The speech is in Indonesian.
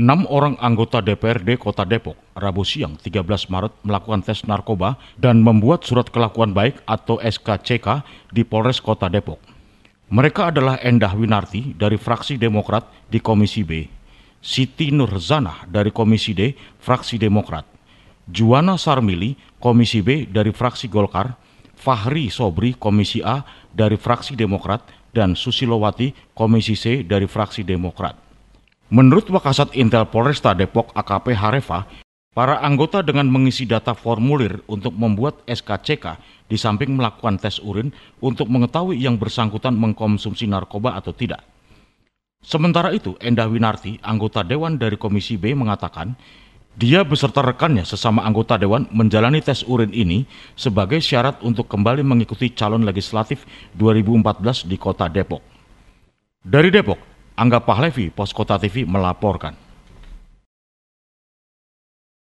Enam orang anggota DPRD Kota Depok Rabu siang 13 Maret melakukan tes narkoba dan membuat surat kelakuan baik atau SKCK di Polres Kota Depok. Mereka adalah Endah Winarti dari fraksi Demokrat di Komisi B, Siti Nurzana dari Komisi D, fraksi Demokrat, Juwana Sarmili, Komisi B dari fraksi Golkar, Fahri Sobri, Komisi A dari fraksi Demokrat, dan Susilowati, Komisi C dari fraksi Demokrat. Menurut Wakasat Intel Polresta Depok AKP Harefa, para anggota dengan mengisi data formulir untuk membuat SKCK di samping melakukan tes urin untuk mengetahui yang bersangkutan mengkonsumsi narkoba atau tidak. Sementara itu, Endah Winarti, anggota Dewan dari Komisi B mengatakan, dia beserta rekannya sesama anggota Dewan menjalani tes urin ini sebagai syarat untuk kembali mengikuti calon legislatif 2014 di kota Depok. Dari Depok, Angga Pahlevi, Pos Kota TV melaporkan.